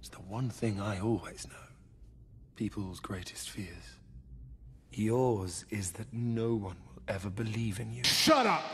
It's the one thing I always know. People's greatest fears. Yours is that no one will ever believe in you. Shut up!